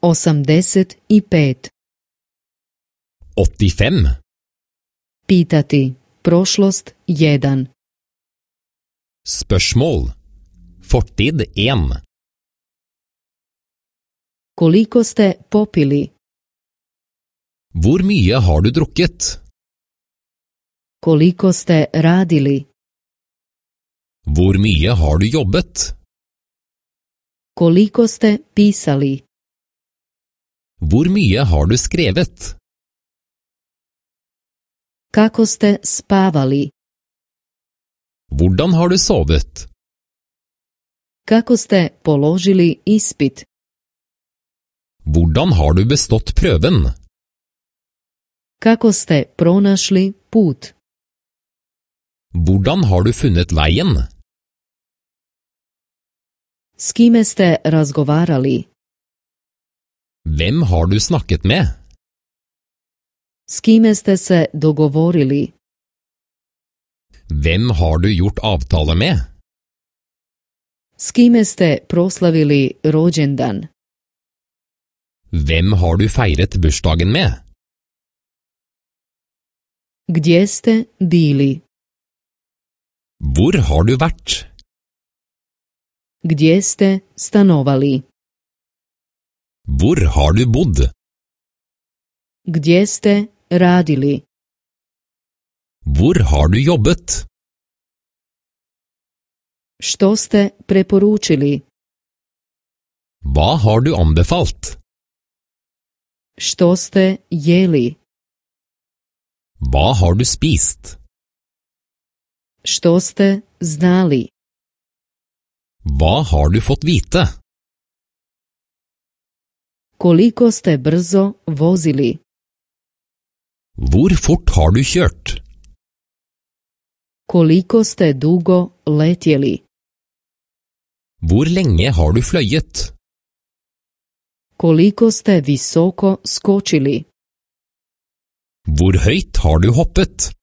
85. 85. Pitati. Prošlost 1. Spørsmål. Fortid 1. Koliko ste popili? Hvor mye har du drukket? Koliko ste radili? Hvor mye har du jobbet? Koliko ste pisali? Hur mycket har du skrevet? Kako ste spavali? Hvordan har du sovet? Kako ste položili ispit? Hvordan har du bestått prøven? Kako ste pronašli put? Hvordan har du funnet veien? S kime ste razgovarali? Vem har du snackat med? S se dogovorili? Vem har du gjort avtale med? S proslavili rođendan? Vem har du feiret bursdagen med? Gdje ste bili? Hvor har du vært? Gdje ste stanovali? Hvor har du bodd? Gdje ste radili? Hvor har du jobbet? Što ste preporučili? Hva har du anbefalt? Što ste jeli? Hva har du spist? Što ste znali? Hva har du fått vite? koliko ste brzo vozili. Vur fort har du kjørt? Koliko ste dugo letjeli? Vur lenge har du fløyet? Koliko ste visoko skočili? Vur høyt har du hoppet?